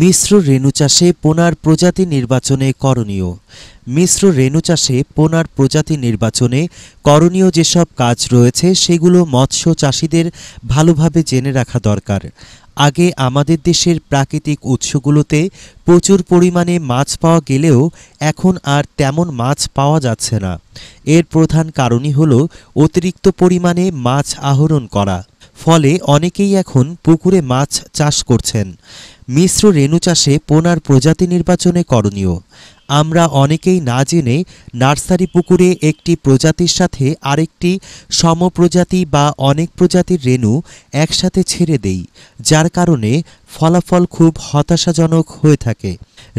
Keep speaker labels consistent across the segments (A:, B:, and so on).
A: মিশ্র রেণু চাষে পোনার প্রজাতি নির্বাচনে করণীয় মিশ্র রেণু চাষে পোনার প্রজাতি নির্বাচনে করণীয় যেসব কাজ রয়েছে সেগুলো মৎস্য চাষিদের ভালোভাবে জেনে রাখা দরকার আগে আমাদের দেশের প্রাকৃতিক উৎসগুলোতে প্রচুর পরিমাণে মাছ পাওয়া গেলেও এখন আর তেমন মাছ পাওয়া যাচ্ছে না এর প্রধান কারণই হল অতিরিক্ত পরিমাণে মাছ আহরণ করা ফলে অনেকেই এখন পুকুরে মাছ চাষ করছেন মিশ্র রেণু চাষে পোনার প্রজাতি নির্বাচনে করণীয় আমরা অনেকেই না জেনে নার্সারি পুকুরে একটি প্রজাতির সাথে আরেকটি সমপ্রজাতি বা অনেক প্রজাতির রেণু একসাথে ছেড়ে দেই যার কারণে ফলাফল খুব হতাশাজনক হয়ে থাকে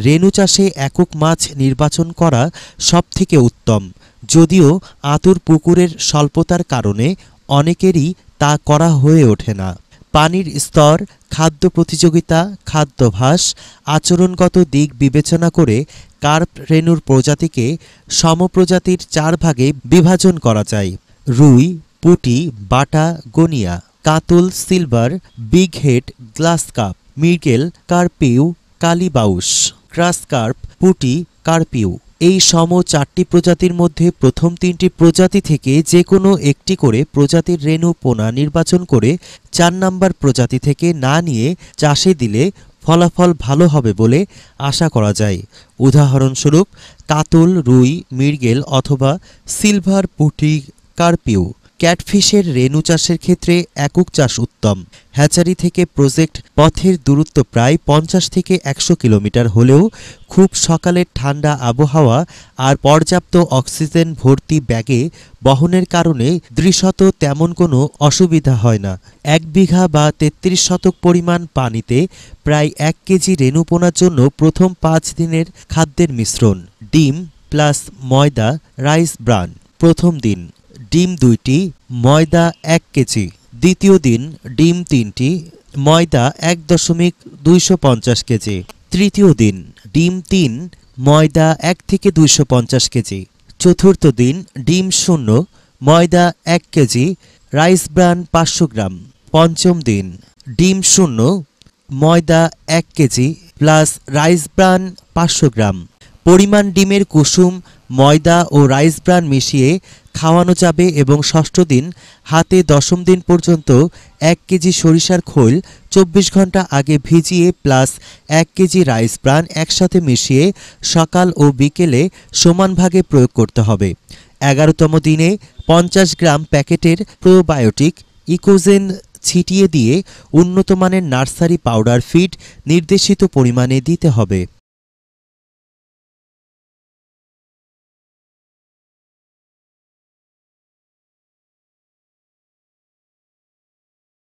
A: রেণু চাষে একক মাছ নির্বাচন করা সবথেকে উত্তম যদিও আতুর পুকুরের স্বল্পতার কারণে অনেকেরই তা করা হয়ে ওঠে না পানির স্তর খাদ্য প্রতিযোগিতা খাদ্যভাস আচরণগত দিক বিবেচনা করে কার্প রেণুর প্রজাতিকে সমপ্রজাতির চার ভাগে বিভাজন করা যায় রুই পুটি বাটা গনিয়া কাতল silver big head glass carp মির্গেল কার্পিউ কালিবাউস ক্রাসকার্প কার্প পুটি কার্পিউ এই সম চারটি প্রজাতির মধ্যে প্রথম তিনটি প্রজাতি থেকে যে কোনো একটি করে প্রজাতির রেণু পোনা নির্বাচন করে চার নাম্বার প্রজাতি থেকে না নিয়ে চাষে দিলে ফলাফল ভালো হবে বলে আশা করা যায় উদাহরণস্বরূপ কাতল রুই মৃগেল অথবা সিলভার পুটি কার্পিউ ক্যাটফিশের রেণু চাষের ক্ষেত্রে একক চাষ উত্তম হ্যাচারি থেকে প্রজেক্ট পথের দূরত্ব প্রায় পঞ্চাশ থেকে একশো কিলোমিটার হলেও খুব সকালের ঠান্ডা আবহাওয়া আর পর্যাপ্ত অক্সিজেন ভর্তি ব্যাগে বহনের কারণে দৃশ্যত তেমন কোনো অসুবিধা হয় না এক বিঘা বা তেত্রিশ শতক পরিমাণ পানিতে প্রায় এক কেজি রেণু পোনার জন্য প্রথম পাঁচ দিনের খাদ্যের মিশ্রণ ডিম প্লাস ময়দা রাইস ব্রান প্রথম দিন ডিম দুইটি ময়দা এক কেজি দ্বিতীয় দিন ডিম তিনটি ময়দা এক দশমিক দুইশো পঞ্চাশ কেজি তৃতীয় দিন ডিম তিন ময়দা এক থেকে দুইশো পঞ্চাশ কেজি চতুর্থ দিন ডিম শূন্য ময়দা এক কেজি রাইস ব্রান পাঁচশো গ্রাম পঞ্চম দিন ডিম শূন্য ময়দা এক কেজি প্লাস রাইস ব্রান পাঁচশো গ্রাম পরিমাণ ডিমের কুসুম ময়দা ও রাইস ব্রান মিশিয়ে খাওয়ানো যাবে এবং ষষ্ঠ দিন হাতে দশম দিন পর্যন্ত এক কেজি সরিষার খোল চব্বিশ ঘন্টা আগে ভিজিয়ে প্লাস এক কেজি রাইস ব্রান একসাথে মিশিয়ে সকাল ও বিকেলে সমান ভাগে প্রয়োগ করতে হবে এগারোতম দিনে পঞ্চাশ গ্রাম প্যাকেটের প্রোবায়োটিক ইকোজেন ছিটিয়ে দিয়ে উন্নত মানের নার্সারি পাউডার ফিড নির্দেশিত পরিমাণে দিতে হবে